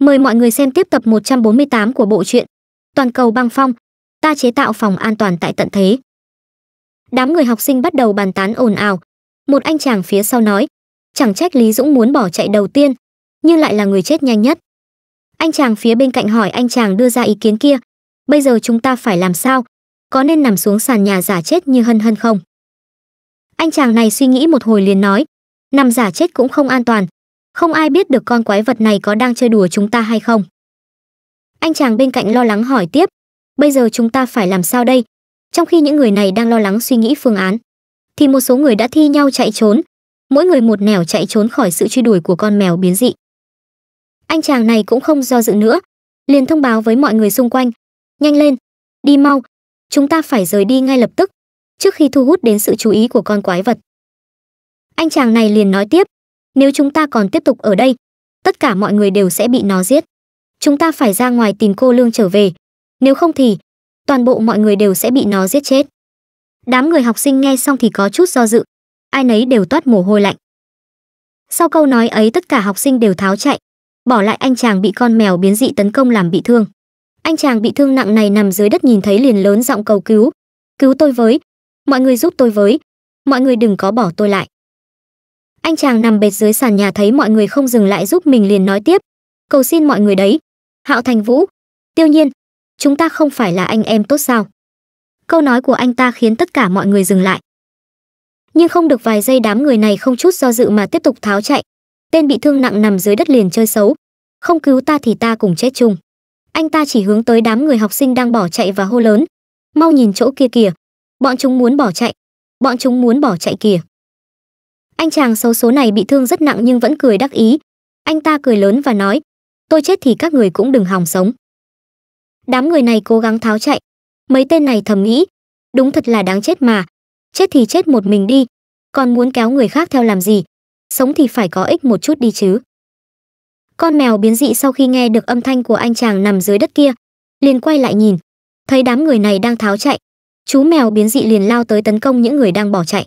Mời mọi người xem tiếp tập 148 của bộ truyện Toàn cầu băng phong, ta chế tạo phòng an toàn tại tận thế. Đám người học sinh bắt đầu bàn tán ồn ào. Một anh chàng phía sau nói, chẳng trách Lý Dũng muốn bỏ chạy đầu tiên, nhưng lại là người chết nhanh nhất. Anh chàng phía bên cạnh hỏi anh chàng đưa ra ý kiến kia, bây giờ chúng ta phải làm sao? Có nên nằm xuống sàn nhà giả chết như hân hân không? Anh chàng này suy nghĩ một hồi liền nói, nằm giả chết cũng không an toàn, không ai biết được con quái vật này có đang chơi đùa chúng ta hay không. Anh chàng bên cạnh lo lắng hỏi tiếp, bây giờ chúng ta phải làm sao đây? Trong khi những người này đang lo lắng suy nghĩ phương án, thì một số người đã thi nhau chạy trốn, mỗi người một nẻo chạy trốn khỏi sự truy đuổi của con mèo biến dị. Anh chàng này cũng không do dự nữa, liền thông báo với mọi người xung quanh, nhanh lên, đi mau, chúng ta phải rời đi ngay lập tức, trước khi thu hút đến sự chú ý của con quái vật. Anh chàng này liền nói tiếp, nếu chúng ta còn tiếp tục ở đây tất cả mọi người đều sẽ bị nó giết chúng ta phải ra ngoài tìm cô lương trở về nếu không thì toàn bộ mọi người đều sẽ bị nó giết chết đám người học sinh nghe xong thì có chút do dự ai nấy đều toát mồ hôi lạnh sau câu nói ấy tất cả học sinh đều tháo chạy bỏ lại anh chàng bị con mèo biến dị tấn công làm bị thương anh chàng bị thương nặng này nằm dưới đất nhìn thấy liền lớn giọng cầu cứu cứu tôi với mọi người giúp tôi với mọi người đừng có bỏ tôi lại anh chàng nằm bệt dưới sàn nhà thấy mọi người không dừng lại giúp mình liền nói tiếp cầu xin mọi người đấy hạo thành vũ tiêu nhiên chúng ta không phải là anh em tốt sao câu nói của anh ta khiến tất cả mọi người dừng lại nhưng không được vài giây đám người này không chút do dự mà tiếp tục tháo chạy tên bị thương nặng nằm dưới đất liền chơi xấu không cứu ta thì ta cùng chết chung anh ta chỉ hướng tới đám người học sinh đang bỏ chạy và hô lớn mau nhìn chỗ kia kìa bọn chúng muốn bỏ chạy bọn chúng muốn bỏ chạy kìa anh chàng xấu số này bị thương rất nặng nhưng vẫn cười đắc ý. Anh ta cười lớn và nói, tôi chết thì các người cũng đừng hòng sống. Đám người này cố gắng tháo chạy. Mấy tên này thầm nghĩ, đúng thật là đáng chết mà. Chết thì chết một mình đi, còn muốn kéo người khác theo làm gì? Sống thì phải có ích một chút đi chứ. Con mèo biến dị sau khi nghe được âm thanh của anh chàng nằm dưới đất kia, liền quay lại nhìn, thấy đám người này đang tháo chạy. Chú mèo biến dị liền lao tới tấn công những người đang bỏ chạy.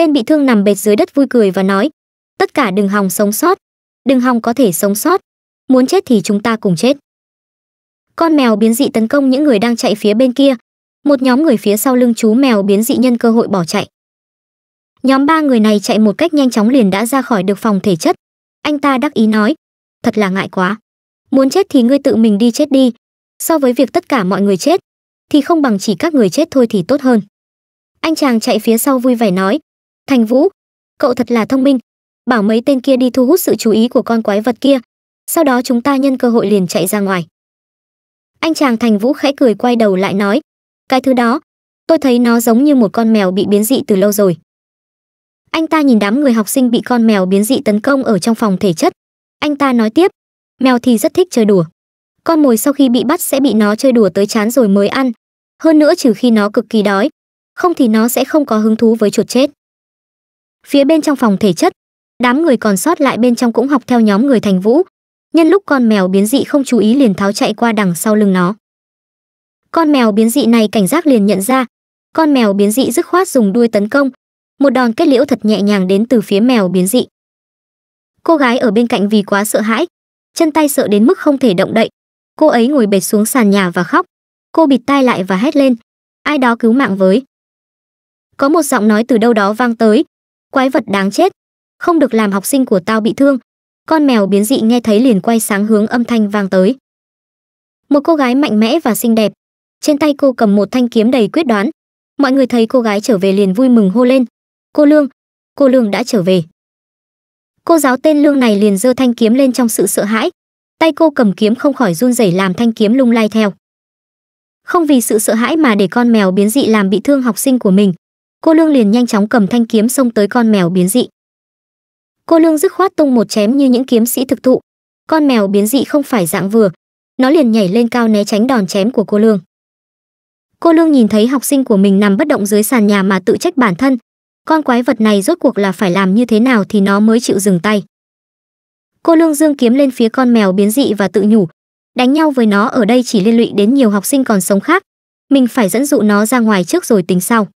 Tên bị thương nằm bệt dưới đất vui cười và nói, tất cả đừng hòng sống sót, đừng hòng có thể sống sót, muốn chết thì chúng ta cùng chết. Con mèo biến dị tấn công những người đang chạy phía bên kia, một nhóm người phía sau lưng chú mèo biến dị nhân cơ hội bỏ chạy. Nhóm ba người này chạy một cách nhanh chóng liền đã ra khỏi được phòng thể chất. Anh ta đắc ý nói, thật là ngại quá. Muốn chết thì ngươi tự mình đi chết đi. So với việc tất cả mọi người chết, thì không bằng chỉ các người chết thôi thì tốt hơn. Anh chàng chạy phía sau vui vẻ nói, Thành Vũ, cậu thật là thông minh, bảo mấy tên kia đi thu hút sự chú ý của con quái vật kia, sau đó chúng ta nhân cơ hội liền chạy ra ngoài. Anh chàng Thành Vũ khẽ cười quay đầu lại nói, cái thứ đó, tôi thấy nó giống như một con mèo bị biến dị từ lâu rồi. Anh ta nhìn đám người học sinh bị con mèo biến dị tấn công ở trong phòng thể chất. Anh ta nói tiếp, mèo thì rất thích chơi đùa. Con mồi sau khi bị bắt sẽ bị nó chơi đùa tới chán rồi mới ăn. Hơn nữa trừ khi nó cực kỳ đói, không thì nó sẽ không có hứng thú với chuột chết. Phía bên trong phòng thể chất, đám người còn sót lại bên trong cũng học theo nhóm người Thành Vũ. Nhân lúc con mèo biến dị không chú ý liền tháo chạy qua đằng sau lưng nó. Con mèo biến dị này cảnh giác liền nhận ra, con mèo biến dị dứt khoát dùng đuôi tấn công, một đòn kết liễu thật nhẹ nhàng đến từ phía mèo biến dị. Cô gái ở bên cạnh vì quá sợ hãi, chân tay sợ đến mức không thể động đậy. Cô ấy ngồi bệt xuống sàn nhà và khóc. Cô bịt tai lại và hét lên, ai đó cứu mạng với. Có một giọng nói từ đâu đó vang tới, Quái vật đáng chết, không được làm học sinh của tao bị thương. Con mèo biến dị nghe thấy liền quay sáng hướng âm thanh vang tới. Một cô gái mạnh mẽ và xinh đẹp, trên tay cô cầm một thanh kiếm đầy quyết đoán. Mọi người thấy cô gái trở về liền vui mừng hô lên. Cô Lương, cô Lương đã trở về. Cô giáo tên Lương này liền giơ thanh kiếm lên trong sự sợ hãi. Tay cô cầm kiếm không khỏi run rẩy làm thanh kiếm lung lay theo. Không vì sự sợ hãi mà để con mèo biến dị làm bị thương học sinh của mình, cô lương liền nhanh chóng cầm thanh kiếm xông tới con mèo biến dị cô lương dứt khoát tung một chém như những kiếm sĩ thực thụ con mèo biến dị không phải dạng vừa nó liền nhảy lên cao né tránh đòn chém của cô lương cô lương nhìn thấy học sinh của mình nằm bất động dưới sàn nhà mà tự trách bản thân con quái vật này rốt cuộc là phải làm như thế nào thì nó mới chịu dừng tay cô lương dương kiếm lên phía con mèo biến dị và tự nhủ đánh nhau với nó ở đây chỉ liên lụy đến nhiều học sinh còn sống khác mình phải dẫn dụ nó ra ngoài trước rồi tính sau